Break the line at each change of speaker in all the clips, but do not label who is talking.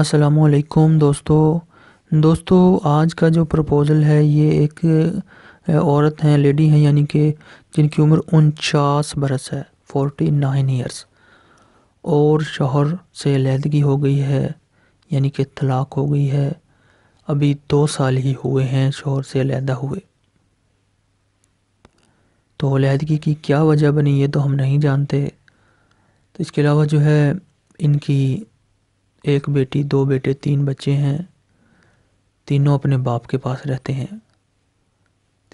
असलकुम दोस्तों दोस्तों आज का जो प्रपोज़ल है ये एक औरत हैं लेडी हैं यानी कि जिनकी उम्र उनचास बरस है फोर्टी नाइन ईयर्स और शोहर से लहदगी हो गई है यानी कि तलाक हो गई है अभी दो साल ही हुए हैं शोहर से लहदा हुए तो लहदगी की क्या वजह बनी ये तो हम नहीं जानते तो इसके अलावा जो है इनकी एक बेटी दो बेटे तीन बच्चे हैं तीनों अपने बाप के पास रहते हैं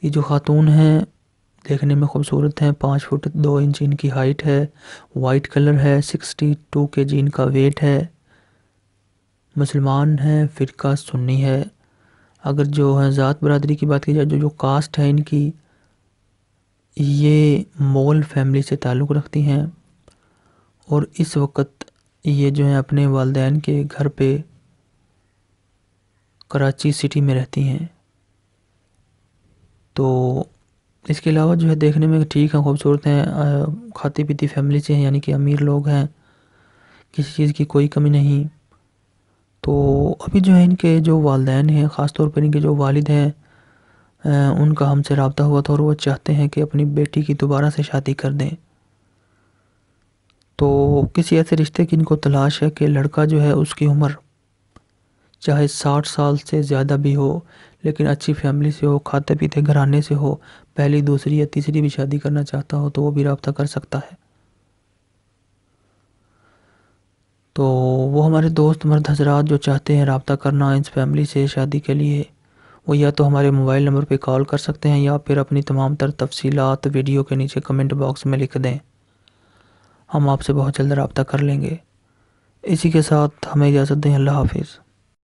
ये जो खातून हैं देखने में खूबसूरत हैं पाँच फुट दो इंच इनकी हाइट है वाइट कलर है सिक्सटी टू के जी इनका वेट है मुसलमान हैं फ़िरका सुन्नी है अगर जो है ज़ात बरदरी की बात की जाए जो जो कास्ट है इनकी ये मोल फैमिली से ताल्लुक़ रखती हैं और इस वक्त ये जो हैं अपने वालदेन के घर पे कराची सिटी में रहती हैं तो इसके अलावा जो है देखने में ठीक हैं खूबसूरत हैं खाती पीती फैमिली से हैं यानी कि अमीर लोग हैं किसी चीज़ की कोई कमी नहीं तो अभी जो है इनके जो वालदेन हैं ख़ास तौर पर इनके जो वालिद हैं उनका हमसे रबता हुआ था और वो चाहते हैं कि अपनी बेटी की दोबारा से शादी कर दें तो किसी ऐसे रिश्ते की इनको तलाश है कि लड़का जो है उसकी उम्र चाहे साठ साल से ज़्यादा भी हो लेकिन अच्छी फैमिली से हो खाते पीते घराने से हो पहली दूसरी या तीसरी भी शादी करना चाहता हो तो वो भी रबता कर सकता है तो वो हमारे दोस्त मर्द हजरात जो चाहते हैं रबता करना इस फैमिली से शादी के लिए वो या तो हमारे मोबाइल नंबर पे कॉल कर सकते हैं या फिर अपनी तमाम तर तफसीत वीडियो के नीचे कमेंट बॉक्स में लिख दें हम आपसे बहुत जल्द रबता कर लेंगे इसी के साथ हमें इजाज़त दें अल्लाह हाफिज़